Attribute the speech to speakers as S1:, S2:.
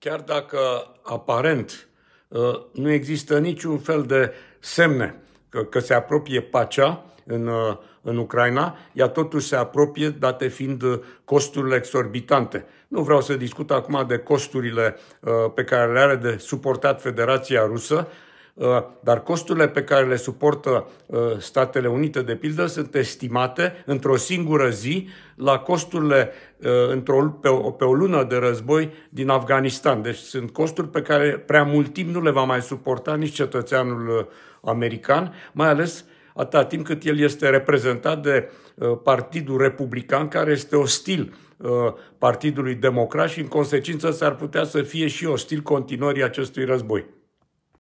S1: Chiar dacă aparent ă, nu există niciun fel de semne că, că se apropie pacea în, ă, în Ucraina, ea totuși se apropie, date fiind ă, costurile exorbitante. Nu vreau să discut acum de costurile pe care le are de suportat Federația Rusă, Ă, dar costurile pe care le suportă ă, Statele Unite, de pildă, sunt estimate într-o singură zi la costurile ă, într-o, pe, o, pe o lună de război din Afganistan. Deci sunt costuri pe care prea mult timp nu le va mai suporta nici cetățeanul american, mai ales atâta timp cât el este reprezentat de Partidul Republican, care este ostil Partidului Democrat și, în consecință, s-ar putea să fie și ostil continuării acestui război.